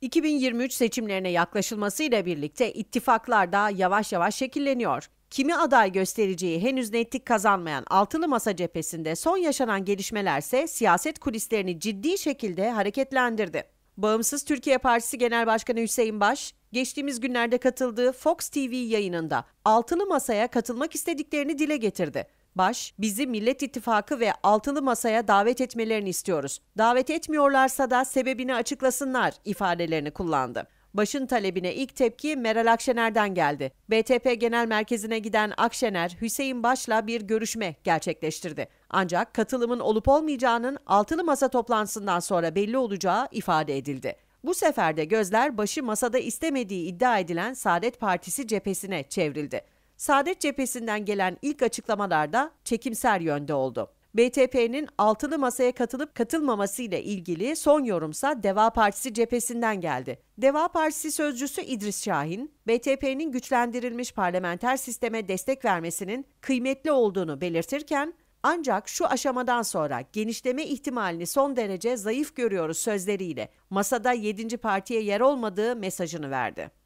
2023 seçimlerine yaklaşılmasıyla birlikte ittifaklar da yavaş yavaş şekilleniyor. Kimi aday göstereceği henüz netlik kazanmayan Altılı Masa cephesinde son yaşanan gelişmelerse siyaset kulislerini ciddi şekilde hareketlendirdi. Bağımsız Türkiye Partisi Genel Başkanı Hüseyin Baş, geçtiğimiz günlerde katıldığı Fox TV yayınında Altılı Masa'ya katılmak istediklerini dile getirdi. Baş, bizi Millet İttifakı ve Altılı Masa'ya davet etmelerini istiyoruz. Davet etmiyorlarsa da sebebini açıklasınlar ifadelerini kullandı. Baş'ın talebine ilk tepki Meral Akşener'den geldi. BTP Genel Merkezi'ne giden Akşener, Hüseyin Baş'la bir görüşme gerçekleştirdi. Ancak katılımın olup olmayacağının altılı masa toplantısından sonra belli olacağı ifade edildi. Bu sefer de gözler Baş'ı masada istemediği iddia edilen Saadet Partisi cephesine çevrildi. Saadet cephesinden gelen ilk açıklamalarda çekimser yönde oldu. BTP'nin altılı masaya katılıp katılmaması ile ilgili son yorumsa Deva Partisi cephesinden geldi. Deva Partisi sözcüsü İdris Şahin, BTP'nin güçlendirilmiş parlamenter sisteme destek vermesinin kıymetli olduğunu belirtirken ancak şu aşamadan sonra genişleme ihtimalini son derece zayıf görüyoruz sözleriyle masada 7. partiye yer olmadığı mesajını verdi.